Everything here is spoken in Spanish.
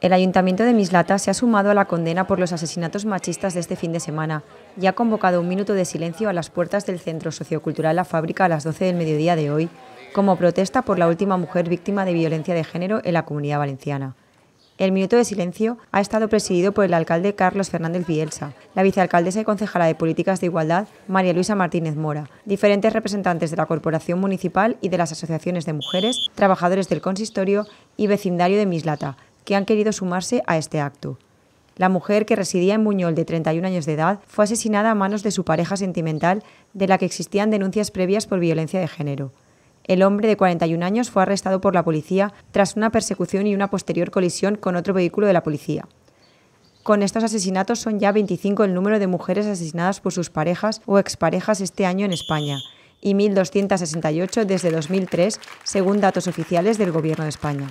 El Ayuntamiento de Mislata se ha sumado a la condena por los asesinatos machistas de este fin de semana y ha convocado un minuto de silencio a las puertas del Centro Sociocultural La Fábrica a las 12 del mediodía de hoy, como protesta por la última mujer víctima de violencia de género en la Comunidad Valenciana. El minuto de silencio ha estado presidido por el alcalde Carlos Fernández Bielsa, la vicealcaldesa y concejala de Políticas de Igualdad, María Luisa Martínez Mora, diferentes representantes de la Corporación Municipal y de las asociaciones de mujeres, trabajadores del consistorio y vecindario de Mislata, que han querido sumarse a este acto. La mujer, que residía en Buñol de 31 años de edad, fue asesinada a manos de su pareja sentimental, de la que existían denuncias previas por violencia de género. El hombre de 41 años fue arrestado por la policía tras una persecución y una posterior colisión con otro vehículo de la policía. Con estos asesinatos son ya 25 el número de mujeres asesinadas por sus parejas o exparejas este año en España y 1.268 desde 2003, según datos oficiales del Gobierno de España.